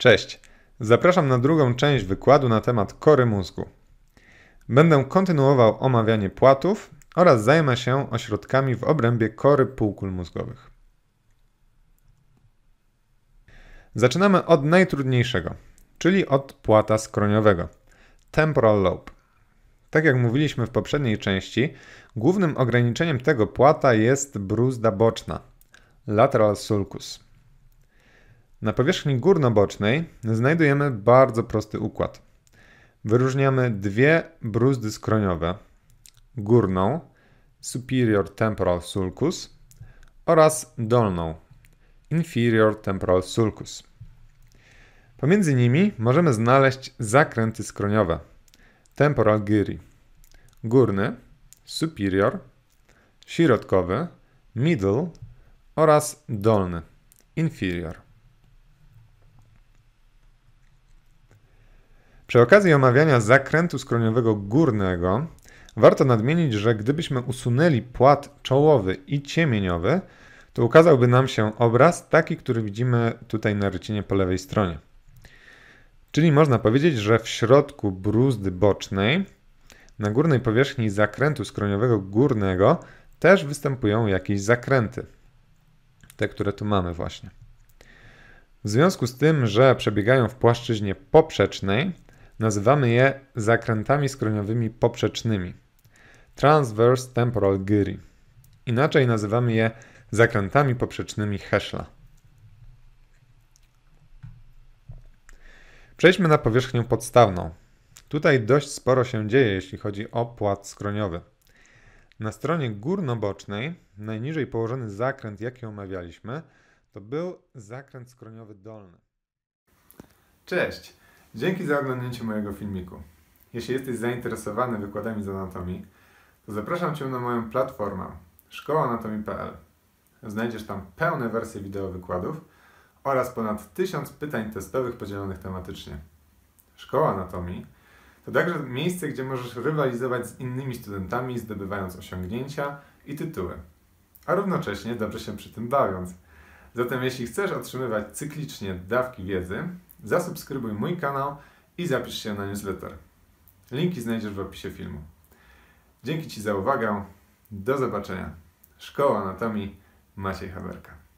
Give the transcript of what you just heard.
Cześć, zapraszam na drugą część wykładu na temat kory mózgu. Będę kontynuował omawianie płatów oraz zajmę się ośrodkami w obrębie kory półkul mózgowych. Zaczynamy od najtrudniejszego, czyli od płata skroniowego temporal lobe. Tak jak mówiliśmy w poprzedniej części, głównym ograniczeniem tego płata jest bruzda boczna lateral sulcus. Na powierzchni górno-bocznej znajdujemy bardzo prosty układ. Wyróżniamy dwie bruzdy skroniowe, górną superior temporal sulcus oraz dolną inferior temporal sulcus. Pomiędzy nimi możemy znaleźć zakręty skroniowe temporal gyri, górny, superior, środkowy, middle oraz dolny, inferior. Przy okazji omawiania zakrętu skroniowego górnego warto nadmienić, że gdybyśmy usunęli płat czołowy i ciemieniowy, to ukazałby nam się obraz taki, który widzimy tutaj na rycinie po lewej stronie. Czyli można powiedzieć, że w środku bruzdy bocznej, na górnej powierzchni zakrętu skroniowego górnego, też występują jakieś zakręty. Te, które tu mamy właśnie. W związku z tym, że przebiegają w płaszczyźnie poprzecznej, Nazywamy je zakrętami skroniowymi poprzecznymi transverse temporal gyri. Inaczej nazywamy je zakrętami poprzecznymi Heschla. Przejdźmy na powierzchnię podstawną. Tutaj dość sporo się dzieje, jeśli chodzi o płat skroniowy. Na stronie górnobocznej, najniżej położony zakręt, jaki omawialiśmy, to był zakręt skroniowy dolny. Cześć! Dzięki za oglądnięcie mojego filmiku. Jeśli jesteś zainteresowany wykładami z anatomii, to zapraszam Cię na moją platformę szkołanatomii.pl. Znajdziesz tam pełne wersje wideo wykładów oraz ponad 1000 pytań testowych podzielonych tematycznie. Szkoła Anatomii to także miejsce, gdzie możesz rywalizować z innymi studentami, zdobywając osiągnięcia i tytuły, a równocześnie dobrze się przy tym bawiąc. Zatem jeśli chcesz otrzymywać cyklicznie dawki wiedzy, zasubskrybuj mój kanał i zapisz się na newsletter. Linki znajdziesz w opisie filmu. Dzięki Ci za uwagę. Do zobaczenia. Szkoła Anatomii Maciej Haberka.